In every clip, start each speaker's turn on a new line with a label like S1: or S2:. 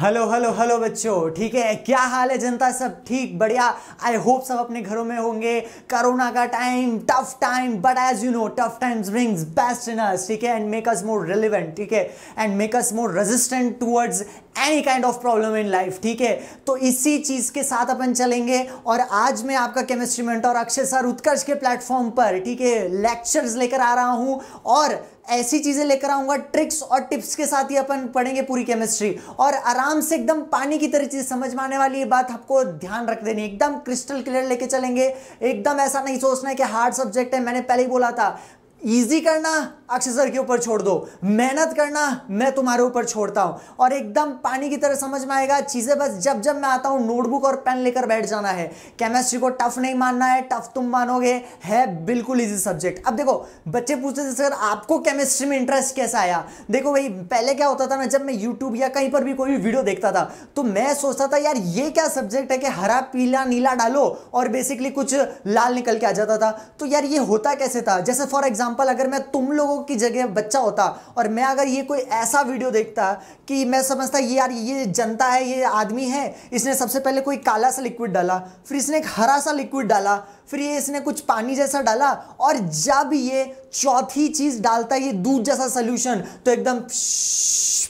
S1: hello hello hello बच्चों ठीक है क्या हाल है जनता सब ठीक बढ़िया आई होप सब अपने घरों में होंगे कोरोना का time tough time but as you know tough times brings best in us ठीक है and make us more relevant ठीक है and make us more resistant towards any kind of problem in life ठीक है तो इसी चीज के साथ अपन चलेंगे और आज मैं आपका chemistry mentor Akshay sir Utkarsh के प्लेटफॉर्म पर ठीक है लेक्चर्स लेकर आ रहा हूं और ऐसी चीज़ें लेकर आऊंगा ट्रिक्स और टिप्स के साथ ही अपन पढ़ेंगे पूरी केमिस्ट्री और आराम से एकदम पानी की तरह चीज़ समझ में आने वाली ये बात आपको ध्यान रख देनी एकदम क्रिस्टल क्लियर लेके चलेंगे एकदम ऐसा नहीं सोचना है कि हार्ड सब्जेक्ट है मैंने पहले ही बोला था ईजी करना सर के ऊपर छोड़ दो मेहनत करना मैं तुम्हारे ऊपर छोड़ता हूँ और एकदम पानी की तरह समझ में आएगा चीज़ें बस जब जब मैं आता हूँ नोटबुक और पेन लेकर बैठ जाना है केमिस्ट्री को टफ नहीं मानना है टफ तुम मानोगे है बिल्कुल ईजी सब्जेक्ट अब देखो बच्चे पूछते थे सर आपको केमिस्ट्री में इंटरेस्ट कैसा आया देखो भाई पहले क्या होता था ना जब मैं यूट्यूब या कहीं पर भी कोई भी वीडियो देखता था तो मैं सोचता था यार ये क्या सब्जेक्ट है कि हरा पीला नीला डालो और बेसिकली कुछ लाल निकल के आ जाता था तो यार ये होता कैसे था जैसे फॉर एग्जाम्पल एग्जाम्पल अगर मैं तुम लोगों की जगह बच्चा होता और मैं अगर ये कोई ऐसा वीडियो देखता कि मैं समझता ये यार ये जनता है ये आदमी है इसने सबसे पहले कोई काला सा लिक्विड डाला फिर इसने एक हरा सा लिक्विड डाला फिर ये इसने कुछ पानी जैसा डाला और जब ये चौथी चीज डालता है ये दूध जैसा सोल्यूशन तो एकदम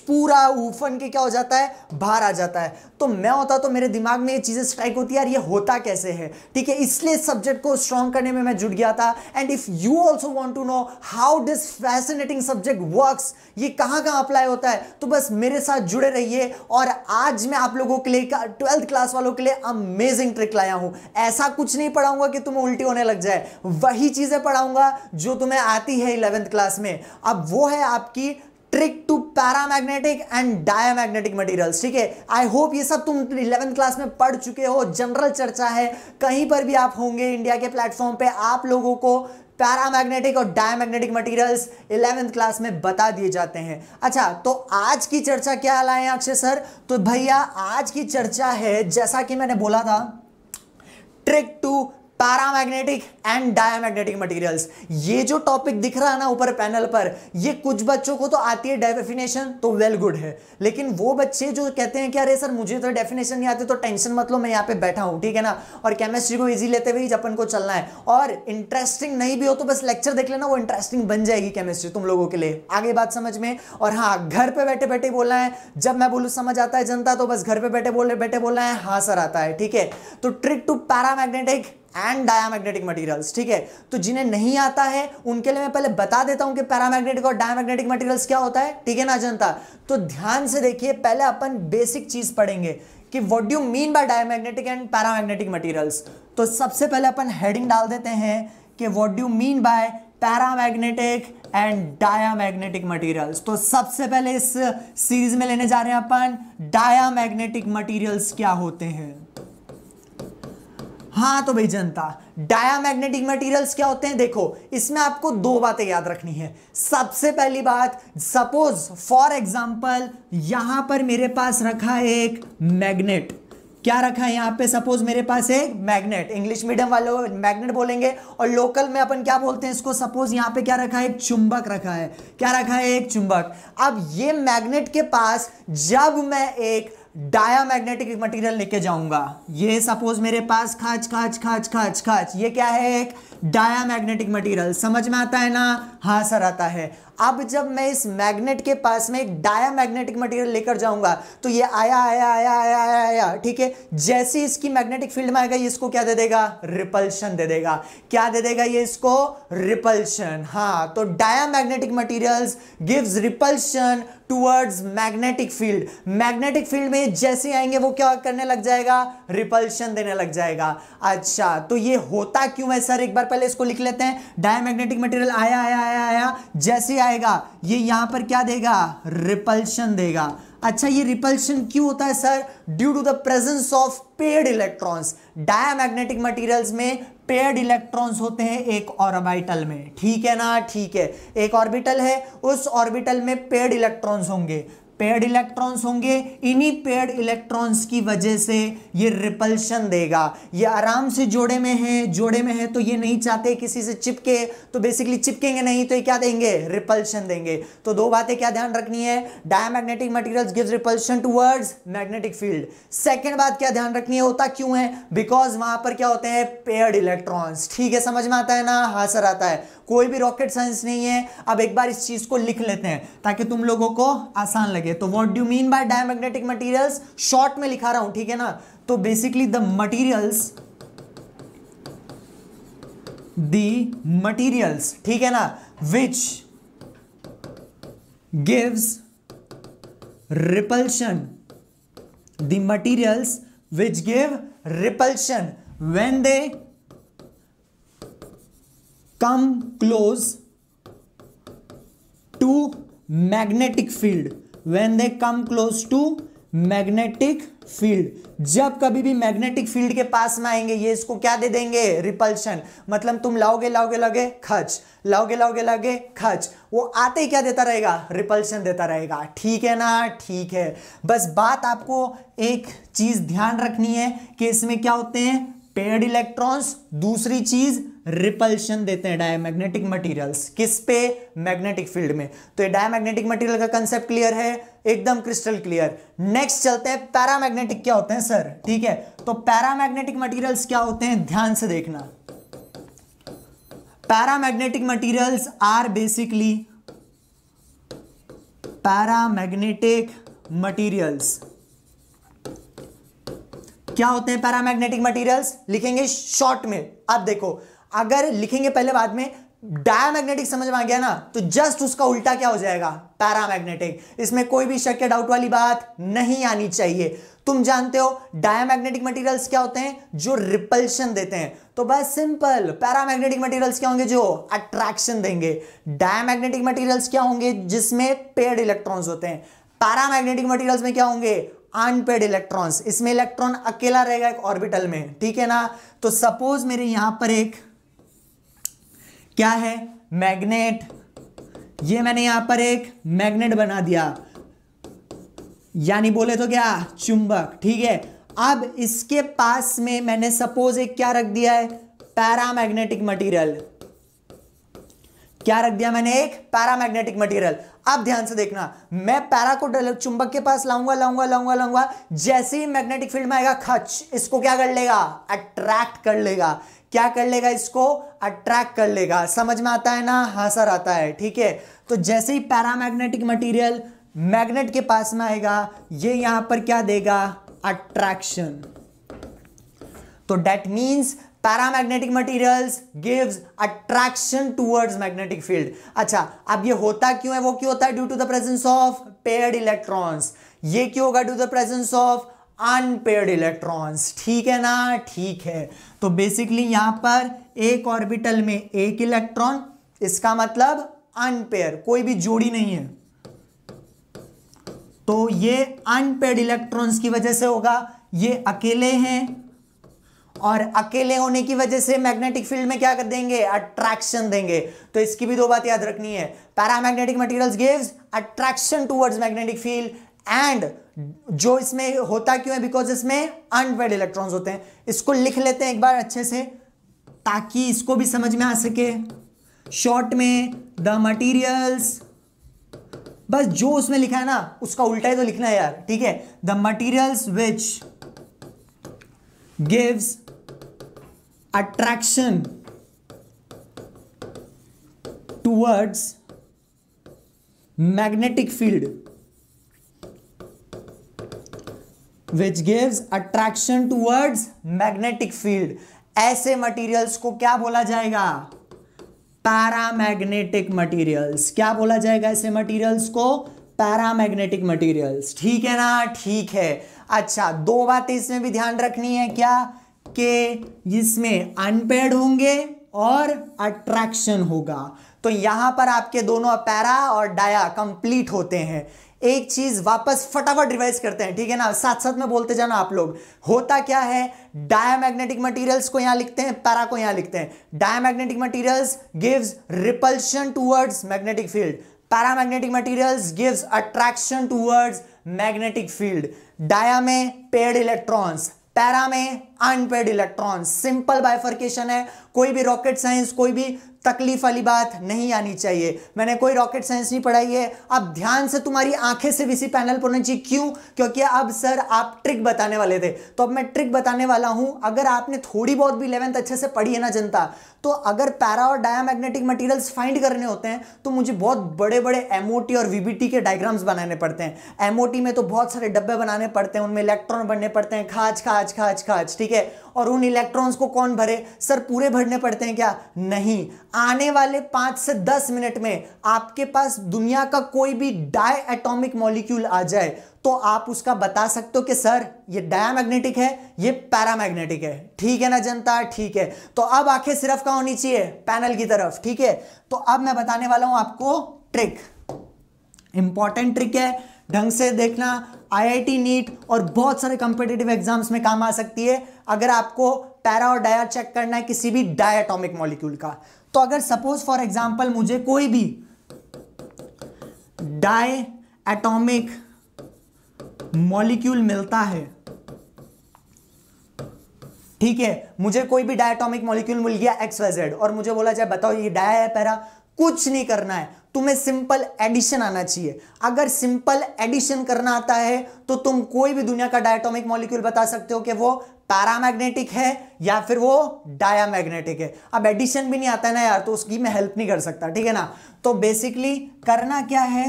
S1: पूरा उफन के क्या हो जाता है बाहर आ जाता है तो मैं होता तो मेरे दिमाग में ये चीज़ें स्ट्राइक होती है यार ये होता कैसे है ठीक है इसलिए सब्जेक्ट को स्ट्रॉन्ग करने में मैं जुट गया था and if you also want to know how this fascinating subject work ये कहाँ कहाँ अप्लाई होता है तो बस मेरे साथ जुड़े रहिए और आज मैं आप लोगों के लिए ट्वेल्थ क्लास वालों के लिए अमेजिंग ट्रिक लाया हूं ऐसा कुछ नहीं पढ़ाऊंगा कि तुम तुम्हें उल्टी होने लग जाए वही चीज़ें पढ़ाऊंगा जो तुम्हें आती है इलेवेंथ क्लास में अब वो है आपकी trick to paramagnetic and diamagnetic materials ठीक है आई होप ये सब तुम इलेवेंथ क्लास में पढ़ चुके हो जनरल चर्चा है कहीं पर भी आप होंगे इंडिया के प्लेटफॉर्म पे आप लोगों को पैरामैग्नेटिक और डायमैग्नेटिक मटेरियल्स इलेवेंथ क्लास में बता दिए जाते हैं अच्छा तो आज की चर्चा क्या लाए अक्षय सर तो भैया आज की चर्चा है जैसा कि मैंने बोला था trick to paramagnetic and diamagnetic materials ये जो टॉपिक दिख रहा है ना ऊपर पैनल पर ये कुछ बच्चों को तो आती है डेफिनेशन तो वेल well गुड है लेकिन वो बच्चे जो कहते हैं कि अरे सर मुझे तो डेफिनेशन नहीं आती तो टेंशन मत लो मैं यहाँ पे बैठा हूँ ठीक है ना और केमिस्ट्री को ईजी लेते हुए अपन को चलना है और इंटरेस्टिंग नहीं भी हो तो बस लेक्चर देख लेना वो इंटरेस्टिंग बन जाएगी केमिस्ट्री तुम लोगों के लिए आगे बात समझ में और हाँ घर पर बैठे बैठे बोलना है जब मैं बोलूँ समझ आता है जनता तो बस घर पर बैठे बोले बैठे बोलना है हाँ सर आता है ठीक है तो trick to paramagnetic and diamagnetic materials ठीक है तो जिन्हें नहीं आता है उनके लिए मैं पहले बता देता हूं कि पैरामैग्नेटिक और डायमैग्नेटिक मटेरियल्स क्या होता है ठीक है ना जनता तो ध्यान से देखिए पहले अपन बेसिक चीज पढ़ेंगे कि what do mean by diamagnetic and paramagnetic materials तो सबसे पहले अपन हेडिंग डाल देते हैं कि what do mean by paramagnetic and diamagnetic materials तो सबसे पहले इस सीरीज में लेने जा रहे हैं अपन डायमैग्नेटिक मटेरियल्स क्या होते हैं हाँ तो भाई जनता डायामैग्नेटिक मटेरियल्स क्या होते हैं देखो इसमें आपको दो बातें याद रखनी है सबसे पहली बात सपोज फॉर एग्जांपल यहां पर मेरे पास रखा है एक मैग्नेट क्या रखा है यहाँ पे सपोज मेरे पास एक मैग्नेट इंग्लिश मीडियम वाले मैग्नेट बोलेंगे और लोकल में अपन क्या बोलते हैं इसको सपोज यहाँ पे क्या रखा है एक चुंबक रखा है क्या रखा है एक चुंबक अब ये मैग्नेट के पास जब मैं एक डायामैग्नेटिक मटेरियल लेके जाऊंगा ये सपोज मेरे पास खाच खाच खाच खाच खाच ये क्या है एक मैग्नेटिक मटेरियल समझ में आता है ना हाँ सर आता है अब जब मैं इस मैग्नेट के पास में एक मैग्नेटिक मटेरियल लेकर जाऊंगा तो ये आया आया आया आया आया आया ठीक है जैसे इसकी मैग्नेटिक फील्ड में आएगा ये इसको क्या दे देगा रिपल्शन दे देगा क्या दे देगा ये इसको रिपल्शन हाँ तो magnetic materials gives repulsion towards magnetic field magnetic field में जैसे आएंगे वो क्या करने लग जाएगा रिपल्शन देने लग जाएगा अच्छा तो ये होता क्यों है सर एक बार पहले इसको लिख लेते हैं डायमैग्नेटिक मटेरियल आया आया आया आया जैसे आएगा ये यहां पर क्या देगा रिपल्शन देगा अच्छा ये रिपल्शन क्यों होता है sir due to the presence of paired electrons diamagnetic materials में पेड इलेक्ट्रॉन्स होते हैं एक ऑर्बिटल में ठीक है ना ठीक है एक ऑर्बिटल है उस ऑर्बिटल में पेड इलेक्ट्रॉन्स होंगे पेड इलेक्ट्रॉन्स होंगे इन्हीं पेड इलेक्ट्रॉन्स की वजह से ये रिपल्शन देगा ये आराम से जोड़े में है जोड़े में है तो ये नहीं चाहते किसी से चिपके तो बेसिकली चिपकेंगे नहीं तो ये क्या देंगे रिपल्शन देंगे तो दो बातें क्या ध्यान रखनी है diamagnetic materials gives repulsion towards magnetic field second बात क्या ध्यान रखनी है होता क्यों है बिकॉज वहां पर क्या होते हैं पेड इलेक्ट्रॉन्स ठीक है समझ में आता है ना हाँ सर आता है कोई भी रॉकेट साइंस नहीं है अब एक बार इस चीज को लिख लेते हैं ताकि तुम लोगों को आसान लगे है तो what do mean by diamagnetic materials short में लिखा रहा हूं ठीक है ना तो basically the materials the materials ठीक है ना which gives repulsion the materials which give repulsion when they come close to magnetic field when they come close to magnetic field जब कभी भी मैग्नेटिक फील्ड के पास में आएंगे ये इसको क्या दे देंगे रिपल्शन मतलब तुम लाओगे लाओगे लगे खच लाओगे लाओगे लगे खच वो आते ही क्या देता रहेगा रिपल्शन देता रहेगा ठीक है ना ठीक है बस बात आपको एक चीज ध्यान रखनी है कि इसमें क्या होते हैं पेड इलेक्ट्रॉन्स दूसरी चीज रिपल्शन देते हैं डायमैग्नेटिक मटेरियल्स किस पे मैग्नेटिक फील्ड में तो ये डायमैग्नेटिक मटेरियल का कंसेप्ट क्लियर है एकदम क्रिस्टल क्लियर नेक्स्ट चलते हैं पैरामैग्नेटिक क्या होते हैं सर ठीक है तो पैरामैग्नेटिक मटेरियल्स क्या होते हैं ध्यान से देखना paramagnetic materials are basically paramagnetic materials क्या होते हैं पैरामैग्नेटिक मटेरियल्स लिखेंगे शॉर्ट में अब देखो अगर लिखेंगे पहले बाद में डायमैग्नेटिक समझ में आ गया ना तो जस्ट उसका उल्टा क्या हो जाएगा पैरामैग्नेटिक इसमें कोई भी शक के डाउट वाली बात नहीं आनी चाहिए तुम जानते हो डायमैग्नेटिक मटेरियल्स क्या होते हैं जो रिपल्शन देते हैं तो बस सिंपल पैरामैग्नेटिक मटेरियल्स क्या होंगे जो अट्रैक्शन देंगे डायमैग्नेटिक मटेरियल्स क्या होंगे जिसमें पेड इलेक्ट्रॉन्स होते हैं पैरामैग्नेटिक मटेरियल्स में क्या होंगे अनपेड इलेक्ट्रॉन्स इसमें इलेक्ट्रॉन अकेला रहेगा एक ऑर्बिटल में ठीक है ना तो सपोज मेरे यहां पर एक क्या है मैग्नेट ये मैंने यहां पर एक मैग्नेट बना दिया यानी बोले तो क्या चुंबक ठीक है अब इसके पास में मैंने सपोज एक क्या रख दिया है पैरामैग्नेटिक मटेरियल क्या रख दिया मैंने एक पैरामैग्नेटिक मटेरियल अब ध्यान से देखना मैं पैरा को चुंबक के पास लाऊंगा लाऊंगा लाऊंगा लाऊंगा जैसे ही मैग्नेटिक फील्ड में आएगा खच इसको क्या कर लेगा अट्रैक्ट कर लेगा क्या कर लेगा इसको अट्रैक्ट कर लेगा समझ में आता है ना हाँ सर आता है ठीक है तो जैसे ही पैरामैग्नेटिक मटेरियल मैग्नेट के पास में आएगा ये यहां पर क्या देगा अट्रैक्शन तो that means paramagnetic materials gives attraction towards magnetic field अच्छा अब ये होता क्यों है वो क्यों होता है due to the presence of paired electrons ये क्यों होगा due the presence of unpaired electrons ठीक है ना ठीक है तो बेसिकली यहां पर एक ऑर्बिटल में एक इलेक्ट्रॉन इसका मतलब अनपेयर कोई भी जोड़ी नहीं है तो ये अनपेड इलेक्ट्रॉन्स की वजह से होगा ये अकेले हैं और अकेले होने की वजह से मैग्नेटिक फील्ड में क्या कर देंगे अट्रैक्शन देंगे तो इसकी भी दो बात याद रखनी है paramagnetic materials gives attraction towards magnetic field and जो इसमें होता क्यों है बिकॉज इसमें अनवेड इलेक्ट्रॉन्स होते हैं इसको लिख लेते हैं एक बार अच्छे से ताकि इसको भी समझ में आ सके शॉर्ट में द मटीरियल्स बस जो उसमें लिखा है ना उसका उल्टा ही तो लिखना है यार ठीक है the materials which gives attraction towards magnetic field which gives attraction towards magnetic field ऐसे मटेरियल्स को क्या बोला जाएगा पैरामैग्नेटिक मटेरियल्स क्या बोला जाएगा ऐसे मटेरियल्स को पैरामैग्नेटिक मटेरियल्स ठीक है ना ठीक है अच्छा दो बातें इसमें भी ध्यान रखनी है क्या के इसमें अनपेड होंगे और अट्रैक्शन होगा तो यहां पर आपके दोनों पैरा और डाया कंप्लीट होते हैं एक चीज वापस फटाफट रिवाइज करते हैं ठीक है ना साथ साथ में बोलते जाना आप लोग होता क्या है डायमैग्नेटिक मटेरियल्स को यहां लिखते हैं पैरा को यहां लिखते हैं diamagnetic materials gives repulsion towards magnetic field paramagnetic materials gives attraction towards magnetic field dia में पेड इलेक्ट्रॉन्स पैरा में अनपेड इलेक्ट्रॉन सिंपल बाइफर्केशन है कोई भी रॉकेट साइंस कोई भी तकलीफ वाली बात नहीं आनी चाहिए मैंने कोई रॉकेट साइंस नहीं पढ़ाई है अब ध्यान से तुम्हारी आंखें से इसी पैनल पर होना चाहिए क्यों क्योंकि अब सर आप ट्रिक बताने वाले थे तो अब मैं ट्रिक बताने वाला हूं अगर आपने थोड़ी बहुत भी इलेवेंथ अच्छे से पढ़ी है ना जनता तो अगर पैरा और डायामैग्नेटिक मटेरियल्स फाइंड करने होते हैं तो मुझे बहुत बड़े बड़े एमओटी और वीबीटी के डायग्राम्स बनाने पड़ते हैं एमओटी में तो बहुत सारे डब्बे बनाने पड़ते हैं उनमें इलेक्ट्रॉन बनने पड़ते हैं खाच खाच खाच खाच ठीक है और उन इलेक्ट्रॉन्स को कौन भरे सर पूरे भरने पड़ते हैं क्या नहीं आने वाले पांच से दस मिनट में आपके पास दुनिया का कोई भी डाय एटोमिक मॉलिक्यूल आ जाए तो आप उसका बता सकते हो कि सर ये डायामैग्नेटिक है ये पैरामैग्नेटिक है ठीक है ना जनता ठीक है तो अब आंखें सिर्फ कहा होनी चाहिए पैनल की तरफ ठीक है तो अब मैं बताने वाला हूं आपको ट्रिक इंपॉर्टेंट ट्रिक है ढंग से देखना आईआईटी नीट e और बहुत सारे कंपिटेटिव एग्जाम्स में काम आ सकती है अगर आपको पैरा और डाया चेक करना है किसी भी डायाटॉमिक मॉलिक्यूल का तो अगर सपोज फॉर एग्जाम्पल मुझे कोई भी डाई एटॉमिक मॉलिक्यूल मिलता है ठीक है मुझे कोई भी डायटॉमिक मॉलिक्यूल मिल गया एक्स वाई जेड और मुझे बोला जाए बताओ ये डाया है पैरा कुछ नहीं करना है तुम्हें सिंपल एडिशन आना चाहिए अगर सिंपल एडिशन करना आता है तो तुम कोई भी दुनिया का डायटोमिक मॉलिक्यूल बता सकते हो कि वो पैरामैग्नेटिक है या फिर वो डायामैग्नेटिक है अब एडिशन भी नहीं आता ना यार तो उसकी मैं हेल्प नहीं कर सकता ठीक है ना तो बेसिकली करना क्या है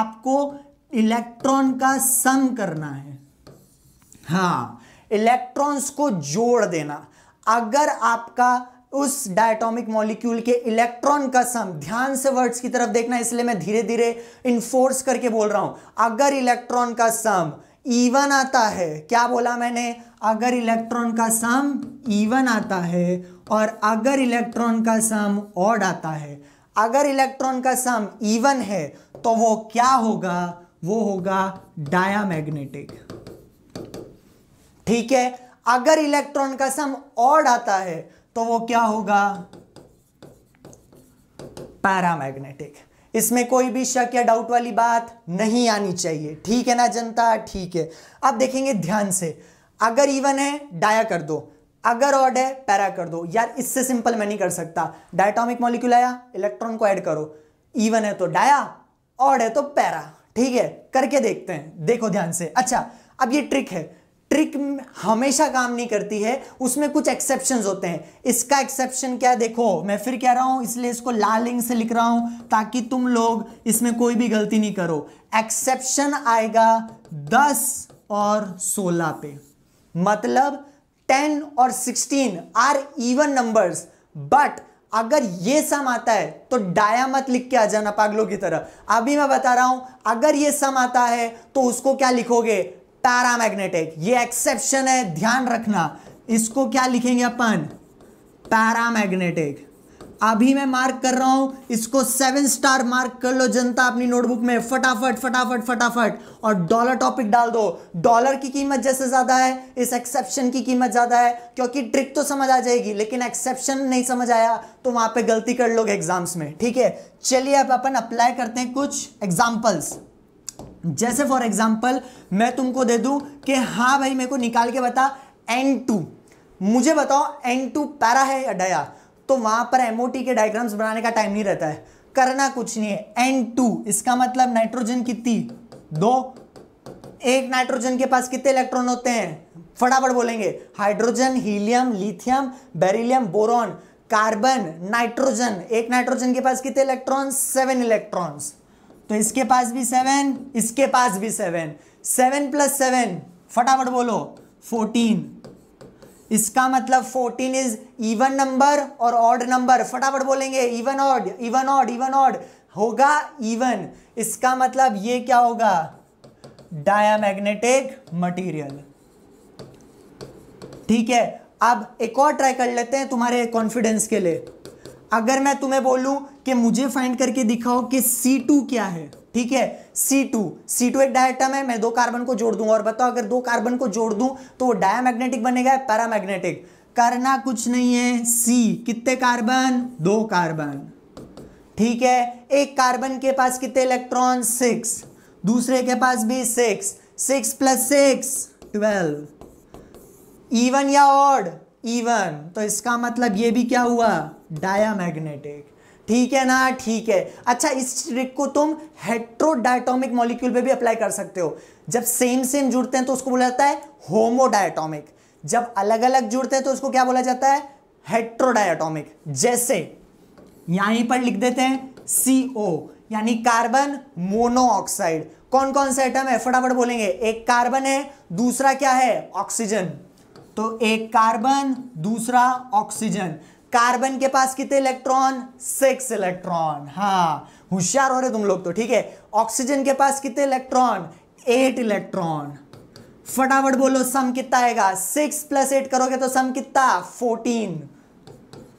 S1: आपको इलेक्ट्रॉन का सम करना है हाँ इलेक्ट्रॉन्स को जोड़ देना अगर आपका उस डायटोमिक मॉलिक्यूल के इलेक्ट्रॉन का सम ध्यान से वर्ड्स की तरफ देखना इसलिए मैं धीरे धीरे इन्फोर्स करके बोल रहा हूं अगर इलेक्ट्रॉन का सम ईवन आता है क्या बोला मैंने अगर इलेक्ट्रॉन का सम ईवन आता है और अगर इलेक्ट्रॉन का सम ऑड आता है अगर इलेक्ट्रॉन का सम ईवन है तो वो क्या होगा वो होगा मैग्नेटिक ठीक है अगर इलेक्ट्रॉन का सम ऑड आता है तो वो क्या होगा पैरामैग्नेटिक इसमें कोई भी शक या डाउट वाली बात नहीं आनी चाहिए ठीक है ना जनता ठीक है अब देखेंगे ध्यान से अगर इवन है डाया कर दो अगर ऑड है पैरा कर दो यार इससे सिंपल मैं नहीं कर सकता डायटॉमिक मॉलिक्यूल आया इलेक्ट्रॉन को ऐड करो इवन है तो डाया ऑड है तो पैरा ठीक है करके देखते हैं देखो ध्यान से अच्छा अब ये ट्रिक है ट्रिक हमेशा काम नहीं करती है उसमें कुछ एक्सेप्शन होते हैं इसका एक्सेप्शन क्या देखो मैं फिर कह रहा हूं इसलिए इसको लाल इंग से लिख रहा हूं ताकि तुम लोग इसमें कोई भी गलती नहीं करो एक्सेप्शन आएगा दस और सोलह पे मतलब टेन और sixteen are even numbers but अगर ये सम आता है तो डाया मत लिख के आ जाना पागलों की तरह अभी मैं बता रहा हूं अगर ये सम आता है तो उसको क्या लिखोगे मैग्नेटिक ये एक्सेप्शन है ध्यान रखना इसको क्या लिखेंगे अपन पैरा मैग्नेटिक अभी मैं मार्क कर रहा हूं इसको सेवन स्टार मार्क कर लो जनता अपनी नोटबुक में फटाफट फटाफट फटाफट और डॉलर टॉपिक डाल दो डॉलर की कीमत जैसे ज्यादा है इस एक्सेप्शन की कीमत ज्यादा है क्योंकि ट्रिक तो समझ आ जाएगी लेकिन एक्सेप्शन नहीं समझ आया तो वहां पे गलती कर लोगे एग्जाम्स में ठीक है चलिए अब अपन अप्लाई करते हैं कुछ एग्जाम्पल्स जैसे फॉर एग्जाम्पल मैं तुमको दे दूं कि हाँ भाई मेरे को निकाल के बता एन टू मुझे बताओ एन टू पैरा है या डया तो वहां पर एमओटी के डायग्राम्स बनाने का टाइम नहीं रहता है करना कुछ नहीं है एन टू इसका मतलब नाइट्रोजन कितनी दो एक नाइट्रोजन के पास कितने इलेक्ट्रॉन होते हैं फटाफट बोलेंगे hydrogen helium lithium beryllium boron carbon nitrogen एक नाइट्रोजन के पास कितने इलेक्ट्रॉन सेवन इलेक्ट्रॉन्स तो इसके पास भी सेवन इसके पास भी सेवन सेवन प्लस सेवन फटाफट बोलो फोर्टीन इसका मतलब फोर्टीन इज इवन नंबर और ऑड नंबर फटाफट बोलेंगे even odd even odd even odd होगा इवन इसका मतलब ये क्या होगा डायामैग्नेटिक मटेरियल ठीक है अब एक और ट्राई कर लेते हैं तुम्हारे कॉन्फिडेंस के लिए अगर मैं तुम्हें बोलूं कि मुझे फाइंड करके दिखाओ कि C2 क्या है ठीक है C2 C2 एक डायटम है मैं दो कार्बन को जोड़ दूंगा और बताओ अगर दो कार्बन को जोड़ दूं तो वो डायमैग्नेटिक बनेगा पैरामैग्नेटिक करना कुछ नहीं है C कितने कार्बन दो कार्बन ठीक है एक कार्बन के पास कितने इलेक्ट्रॉन सिक्स दूसरे के पास भी six six plus six twelve even या ऑड इवन तो इसका मतलब ये भी क्या हुआ डायामैग्नेटिक ठीक है ना ठीक है अच्छा इस ट्रिक को तुम हेट्रोडायटोमिक मॉलिक्यूल पे भी अप्लाई कर सकते हो जब सेम सेम जुड़ते हैं तो उसको बोला जाता है होमोडायटोमिक जब अलग अलग जुड़ते हैं तो उसको क्या बोला जाता है हेट्रोडायटोमिक जैसे यहीं पर लिख देते हैं सी ओ यानी कार्बन मोनोऑक्साइड कौन कौन सा आइटम है फटाफट बोलेंगे एक कार्बन है दूसरा क्या है ऑक्सीजन तो एक कार्बन दूसरा ऑक्सीजन कार्बन के पास कितने इलेक्ट्रॉन सिक्स इलेक्ट्रॉन हाँ होशियार हो रहे तुम लोग तो ठीक है ऑक्सीजन के पास कितने इलेक्ट्रॉन एट इलेक्ट्रॉन फटाफट बोलो सम कितना आएगा सिक्स प्लस एट करोगे तो सम कितना फोर्टीन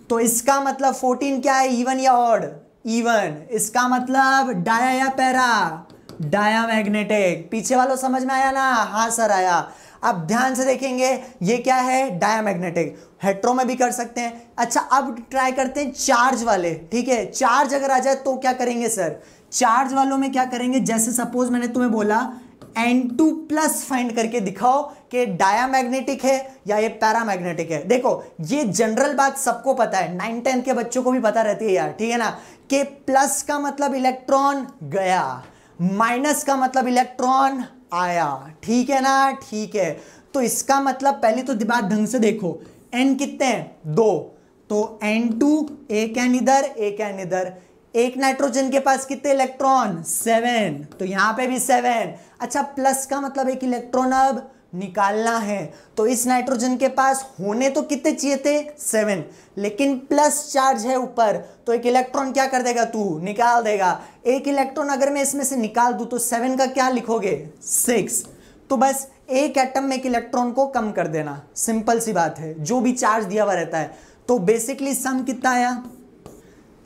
S1: तो इसका मतलब फोर्टीन क्या है इवन या ऑड इवन इसका मतलब डाया या पैरा डाया मैग्नेटिक पीछे वालों समझ में आया ना हाँ सर आया अब ध्यान से देखेंगे ये क्या है डाया मैग्नेटिक हेट्रो में भी कर सकते हैं अच्छा अब ट्राई करते हैं चार्ज वाले ठीक है चार्ज अगर आ जाए तो क्या करेंगे सर चार्ज वालों में क्या करेंगे जैसे सपोज मैंने तुम्हें बोला एन टू प्लस फाइंड करके दिखाओ कि मैग्नेटिक है या ये पैरामैग्नेटिक है देखो ये जनरल बात सबको पता है नाइन टेन के बच्चों को भी पता रहती है यार ठीक है ना कि प्लस का मतलब इलेक्ट्रॉन गया माइनस का मतलब इलेक्ट्रॉन आया ठीक है ना ठीक है तो इसका मतलब पहले तो बात ढंग से देखो एन कितने हैं दो तो एन टू एक एन इधर एक एन इधर एक नाइट्रोजन के पास कितने इलेक्ट्रॉन सेवन तो यहां पे भी सेवन अच्छा प्लस का मतलब एक इलेक्ट्रॉन अब निकालना है तो इस नाइट्रोजन के पास होने तो कितने चाहिए थे सेवन लेकिन प्लस चार्ज है ऊपर तो एक इलेक्ट्रॉन क्या कर देगा तू निकाल देगा एक इलेक्ट्रॉन अगर मैं इसमें से निकाल दू तो सेवन का क्या लिखोगे सिक्स तो बस एक एटम में एक इलेक्ट्रॉन को कम कर देना सिंपल सी बात है जो भी चार्ज दिया हुआ रहता है तो बेसिकली सम कितना आया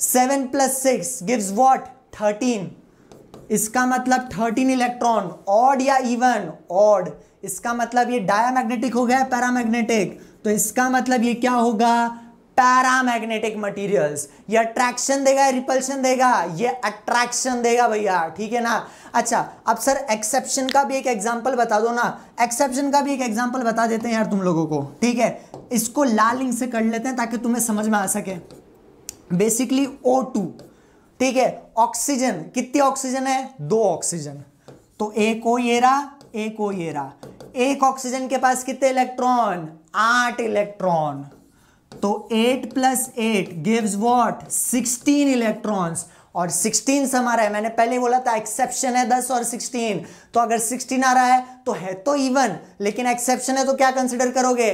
S1: seven plus six gives what thirteen इसका मतलब थर्टीन इलेक्ट्रॉन ऑड या इवन ऑड इसका मतलब ये डायमैग्नेटिक हो गया पैरामैग्नेटिक तो इसका मतलब ये क्या होगा पैरामैग्नेटिक मटेरियल्स ये अट्रैक्शन देगा रिपल्शन देगा ये अट्रैक्शन देगा भैया ठीक है ना अच्छा अब सर एक्सेप्शन का भी एक एग्जांपल बता दो ना एक्सेप्शन का भी एक एग्जांपल बता देते हैं यार तुम लोगों को ठीक है इसको लाल इंक से कर लेते हैं ताकि तुम्हें समझ में आ सके बेसिकली ओ ठीक है ऑक्सीजन कितनी ऑक्सीजन है दो ऑक्सीजन तो एक ओ ये रहा एक ओ ये रहा एक ऑक्सीजन के पास कितने इलेक्ट्रॉन आठ इलेक्ट्रॉन तो 8 plus eight gives what sixteen electrons और 16 समा रहा है मैंने पहले बोला था एक्सेप्शन है 10 और 16 तो अगर 16 आ रहा है तो है तो इवन लेकिन एक्सेप्शन है तो क्या कंसिडर करोगे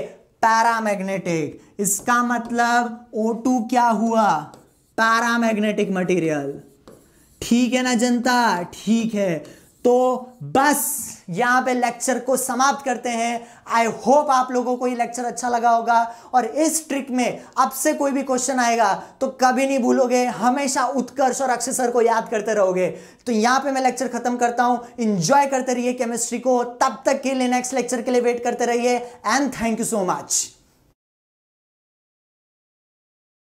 S1: पैरामैग्नेटिक इसका मतलब O2 क्या हुआ पैरामैग्नेटिक मटेरियल ठीक है ना जनता ठीक है तो बस यहाँ पे लेक्चर को समाप्त करते हैं आई होप आप लोगों को ये लेक्चर अच्छा लगा होगा और इस ट्रिक में अब से कोई भी क्वेश्चन आएगा तो कभी नहीं भूलोगे हमेशा उत्कर्ष और अक्षय सर को याद करते रहोगे तो यहाँ पे मैं लेक्चर खत्म करता हूँ इंजॉय करते रहिए केमिस्ट्री को तब तक के लिए नेक्स्ट लेक्चर के लिए वेट करते रहिए and thank you so much